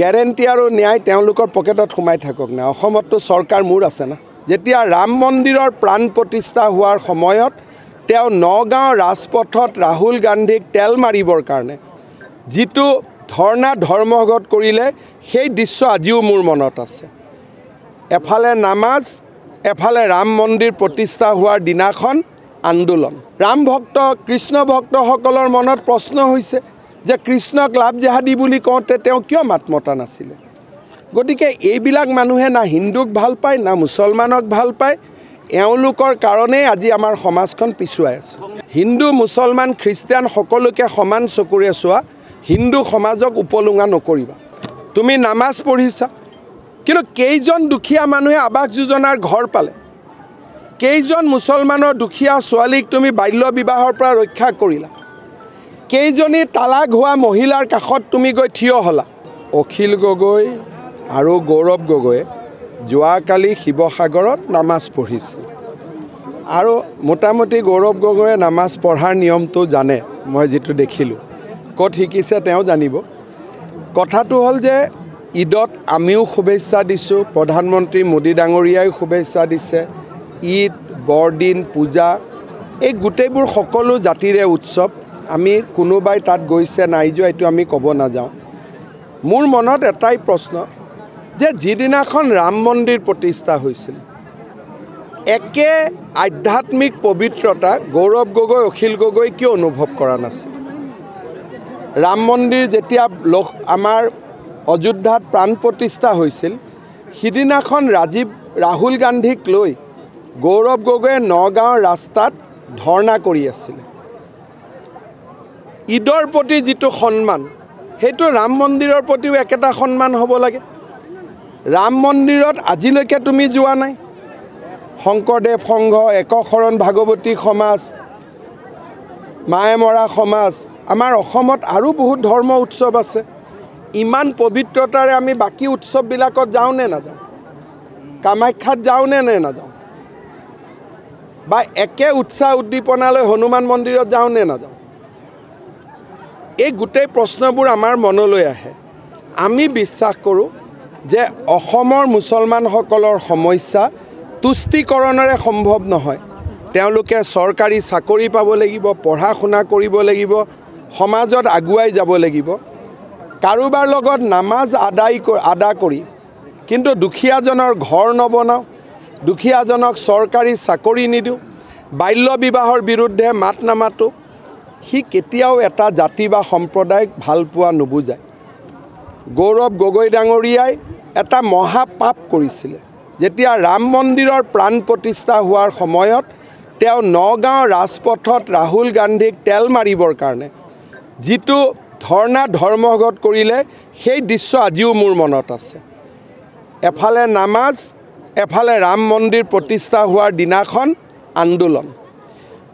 guarantee আৰু ন্যায় তেওঁলোকৰ পকেটত সোমাই থাকক না অসমততো চৰকাৰ মূৰ আছে না যেতিয়া ৰাম মন্দিৰৰ প্ৰাণ প্ৰতিষ্ঠা হোৱাৰ সময়ত তেওঁ নগাঁও ৰাজপথত ৰাহুল গান্ধীক তেল মাৰিবৰ কাৰণে যিটো ধৰ্ণা ধৰ্মঘট কৰিলে সেই দৃশ্য আজিও মোৰ মনত আছে এফালে নামাজ এফালে ৰাম মন্দিৰ প্ৰতিষ্ঠা হোৱাৰ দিনাখন আন্দোলন ৰাম ভক্ত কৃষ্ণ ভক্তসকলৰ মনত প্ৰশ্ন হৈছে যে কৃষ্ণক লাভ জাহাদি বুলি কওঁতে তেওঁ কিয় মাত মতা নাছিলে গতিকে এইবিলাক মানুহে না হিন্দুক ভাল পায় না মুছলমানক ভাল পায় এওঁলোকৰ কাৰণেই আজি আমাৰ সমাজখন পিছুৱাই আছে হিন্দু মুছলমান খ্ৰীষ্টান সকলোকে সমান চকুৰে চোৱা হিন্দু সমাজক উপলুঙা নকৰিবা তুমি নামাজ পঢ়িছা কিন্তু কেইজন দুখীয়া মানুহে আৱাস যোজনাৰ ঘৰ পালে কেইজন মুছলমানৰ দুখীয়া ছোৱালীক তুমি বাল্য বিবাহৰ পৰা ৰক্ষা কৰিলা কেইজনী তালাক হোৱা মহিলাৰ কাষত তুমি গৈ থিয় হ'লা অখিল গগৈ আৰু গৌৰৱ গগৈয়ে যোৱাকালি শিৱসাগৰত নামাজ পঢ়িছিল আৰু মোটামুটি গৌৰৱ গগৈয়ে নামাজ পঢ়াৰ নিয়মটো জানে মই যিটো দেখিলোঁ ক'ত শিকিছে তেওঁ জানিব কথাটো হ'ল যে ঈদত আমিও শুভেচ্ছা দিছোঁ প্ৰধানমন্ত্ৰী মোদী ডাঙৰীয়াইও শুভেচ্ছা দিছে ঈদ বৰদিন পূজা এই গোটেইবোৰ সকলো জাতিৰে উৎসৱ আমি কোনোবাই তাত গৈছে নাই যোৱা এইটো আমি ক'ব নাযাওঁ মোৰ মনত এটাই প্ৰশ্ন যে যিদিনাখন ৰাম মন্দিৰ প্ৰতিষ্ঠা হৈছিল একে আধ্যাত্মিক পবিত্ৰতা গৌৰৱ গগৈ অখিল গগৈ কিয় অনুভৱ কৰা নাছিল ৰাম মন্দিৰ যেতিয়া লোক আমাৰ অযোধ্যাত প্ৰাণ প্ৰতিষ্ঠা হৈছিল সিদিনাখন ৰাজীৱ ৰাহুল গান্ধীক লৈ গৌৰৱ গগৈয়ে নগাঁৱৰ ৰাস্তাত ধৰ্ণা কৰি আছিলে ঈদৰ প্ৰতি যিটো সন্মান সেইটো ৰাম মন্দিৰৰ প্ৰতিও একেটা সন্মান হ'ব লাগে ৰাম মন্দিৰত আজিলৈকে তুমি যোৱা নাই শংকৰদেৱ সংঘ একশৰণ ভাগৱতী সমাজ মায়ে মৰা সমাজ আমাৰ অসমত আৰু বহুত ধৰ্ম উৎসৱ আছে ইমান পবিত্ৰতাৰে আমি বাকী উৎসৱবিলাকত যাওঁ নে নাযাওঁ কামাখ্যাত যাওঁ নে নে নাযাওঁ বা একে উৎসাহ উদ্দীপনালৈ হনুমান মন্দিৰত যাওঁ নে নাযাওঁ এই গোটেই প্ৰশ্নবোৰ আমাৰ মনলৈ আহে আমি বিশ্বাস কৰোঁ যে অসমৰ মুছলমানসকলৰ সমস্যা তুষ্টিকৰণেৰে সম্ভৱ নহয় তেওঁলোকে চৰকাৰী চাকৰি পাব লাগিব পঢ়া শুনা কৰিব লাগিব সমাজত আগুৱাই যাব লাগিব কাৰোবাৰ লগত নামাজ আদায় আদা কৰি কিন্তু দুখীয়াজনৰ ঘৰ নবনাওঁ দুখীয়াজনক চৰকাৰী চাকৰি নিদিওঁ বাল্য বিবাহৰ বিৰুদ্ধে মাত নামাতোঁ সি কেতিয়াও এটা জাতি বা সম্প্ৰদায়ক ভাল পোৱা নুবুজায় গৌৰৱ গগৈ ডাঙৰীয়াই এটা মহাপাপ কৰিছিলে যেতিয়া ৰাম মন্দিৰৰ প্ৰাণ প্ৰতিষ্ঠা হোৱাৰ সময়ত তেওঁ নগাঁও ৰাজপথত ৰাহুল গান্ধীক তেল মাৰিবৰ কাৰণে যিটো ধৰ্ণা ধৰ্মঘট কৰিলে সেই দৃশ্য আজিও মোৰ মনত আছে এফালে নামাজ এফালে ৰাম মন্দিৰ প্ৰতিষ্ঠা হোৱাৰ দিনাখন আন্দোলন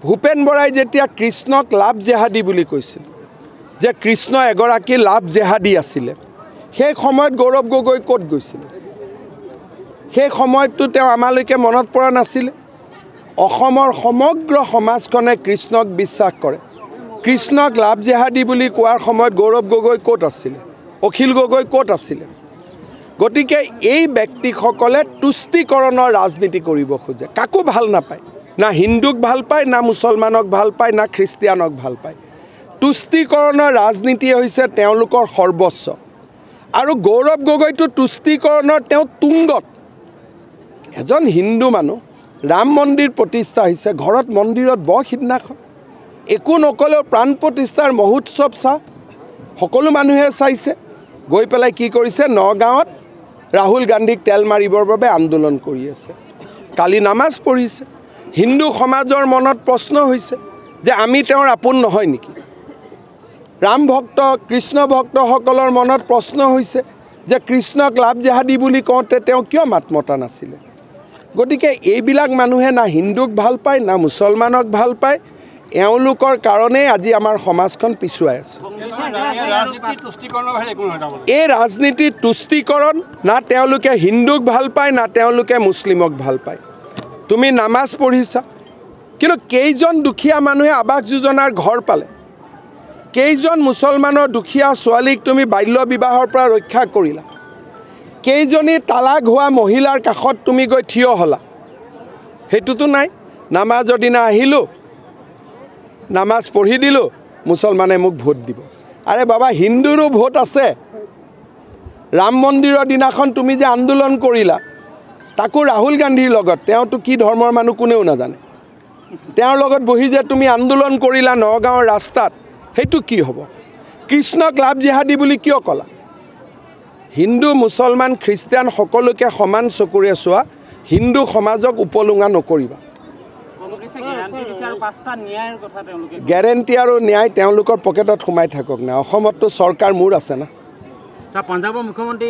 ভূপেন বৰাই যেতিয়া কৃষ্ণক লাভ জেহাদি বুলি কৈছিল যে কৃষ্ণ এগৰাকী লাভ জেহাদি আছিলে সেই সময়ত গৌৰৱ গগৈ ক'ত গৈছিল সেই সময়তটো তেওঁ আমালৈকে মনত পৰা নাছিলে অসমৰ সমগ্ৰ সমাজখনে কৃষ্ণক বিশ্বাস কৰে কৃষ্ণক লাভ জেহাদি বুলি কোৱাৰ সময়ত গৌৰৱ গগৈ ক'ত আছিলে অখিল গগৈ ক'ত আছিলে গতিকে এই ব্যক্তিসকলে তুষ্টিকৰণৰ ৰাজনীতি কৰিব খোজে কাকো ভাল নাপায় না হিন্দুক ভাল পায় না মুছলমানক ভাল পায় না খ্ৰীষ্টিয়ানক ভাল পায় তুষ্টিকৰণৰ ৰাজনীতি হৈছে তেওঁলোকৰ সৰ্বস্ব আৰু গৌৰৱ গগৈটো তুষ্টিকৰণৰ তেওঁ তুংগত এজন হিন্দু মানুহ ৰাম মন্দিৰ প্ৰতিষ্ঠা হৈছে ঘৰত মন্দিৰত বৰ সিদিনাখন একো নকলেও প্ৰাণ প্ৰতিষ্ঠাৰ মহোৎসৱ চা সকলো মানুহে চাইছে গৈ পেলাই কি কৰিছে নগাঁৱত ৰাহুল গান্ধীক তেল মাৰিবৰ বাবে আন্দোলন কৰি আছে কালি নামাজ পঢ়িছে হিন্দু সমাজৰ মনত প্ৰশ্ন হৈছে যে আমি তেওঁৰ আপোন নহয় নেকি ৰাম ভক্ত কৃষ্ণ ভক্তসকলৰ মনত প্ৰশ্ন হৈছে যে কৃষ্ণক লাভ জেহাদী বুলি কওঁতে তেওঁ কিয় মাত মতা নাছিলে গতিকে এইবিলাক মানুহে না হিন্দুক ভাল পায় না মুছলমানক ভাল পায় এওঁলোকৰ কাৰণেই আজি আমাৰ সমাজখন পিছুৱাই আছে এই ৰাজনীতি তুষ্টিকৰণ না তেওঁলোকে হিন্দুক ভাল পায় না তেওঁলোকে মুছলিমক ভাল পায় তুমি নামাজ পঢ়িছা কিন্তু কেইজন দুখীয়া মানুহে আৱাস যোজনাৰ ঘৰ পালে কেইজন মুছলমানৰ দুখীয়া ছোৱালীক তুমি বাল্য বিবাহৰ পৰা ৰক্ষা কৰিলা কেইজনী তালাক হোৱা মহিলাৰ কাষত তুমি গৈ থিয় হ'লা সেইটোতো নাই নামাজৰ দিনা আহিলোঁ নামাজ পঢ়ি দিলোঁ মুছলমানে মোক ভোট দিব আৰে বাবা হিন্দুৰো ভোট আছে ৰাম মন্দিৰৰ দিনাখন তুমি যে আন্দোলন কৰিলা তাকো ৰাহুল গান্ধীৰ লগত তেওঁতো কি ধৰ্মৰ মানুহ কোনেও নাজানে তেওঁৰ লগত বহি যে তুমি আন্দোলন কৰিলা নগাঁৱৰ ৰাস্তাত সেইটো কি হ'ব কৃষ্ণক লাভ জিহাদী বুলি কিয় ক'লা হিন্দু মুছলমান খ্ৰীষ্টান সকলোকে সমান চকুৰে চোৱা হিন্দু সমাজক উপলুঙা নকৰিবা গেৰেণ্টি আৰু ন্যায় তেওঁলোকৰ পকেটত সোমাই থাকক না অসমততো চৰকাৰ মোৰ আছে না পঞ্জাৱৰ মুখ্যমন্ত্ৰী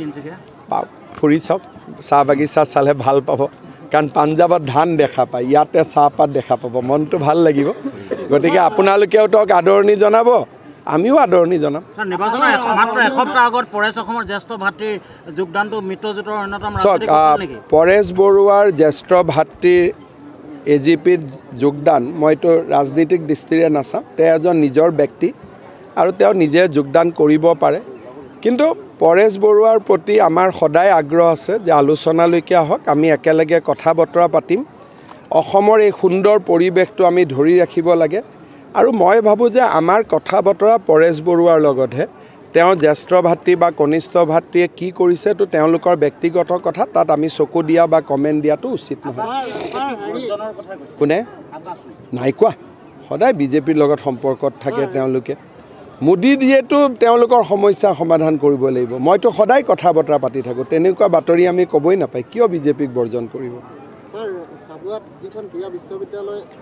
তিনিচুকীয়া পাওক ফুৰি চাওক চাহ বাগিচা চালে ভাল পাব কাৰণ পাঞ্জাৱত ধান দেখা পায় ইয়াতে চাহপাত দেখা পাব মনটো ভাল লাগিব গতিকে আপোনালোকেও তেওঁক আদৰণি জনাব আমিও আদৰণি জনাম চাওক পৰেশ বৰুৱাৰ জ্যেষ্ঠ ভাতৃৰ এ জি পিত যোগদান মইতো ৰাজনীতিক দৃষ্টিৰে নাচাওঁ তেওঁ এজন নিজৰ ব্যক্তি আৰু তেওঁ নিজে যোগদান কৰিব পাৰে কিন্তু পৰেশ বৰুৱাৰ প্ৰতি আমাৰ সদায় আগ্ৰহ আছে যে আলোচনালৈকে আহক আমি একেলগে কথা বতৰা পাতিম অসমৰ এই সুন্দৰ পৰিৱেশটো আমি ধৰি ৰাখিব লাগে আৰু মই ভাবোঁ যে আমাৰ কথা বতৰা পৰেশ বৰুৱাৰ লগতহে তেওঁৰ জ্যেষ্ঠ ভাতৃ বা কনিষ্ঠ ভাতৃয়ে কি কৰিছে তো তেওঁলোকৰ ব্যক্তিগত কথা তাত আমি চকু দিয়া বা কমেণ্ট দিয়াটো উচিত নহয় কোনে নাই কোৱা সদায় বিজেপিৰ লগত সম্পৰ্কত থাকে তেওঁলোকে মোদী দিয়েতো তেওঁলোকৰ সমস্যা সমাধান কৰিব লাগিব মইতো সদায় কথা বতৰা পাতি থাকোঁ তেনেকুৱা বাতৰি আমি ক'বই নাপায় কিয় বিজেপিক বৰ্জন কৰিব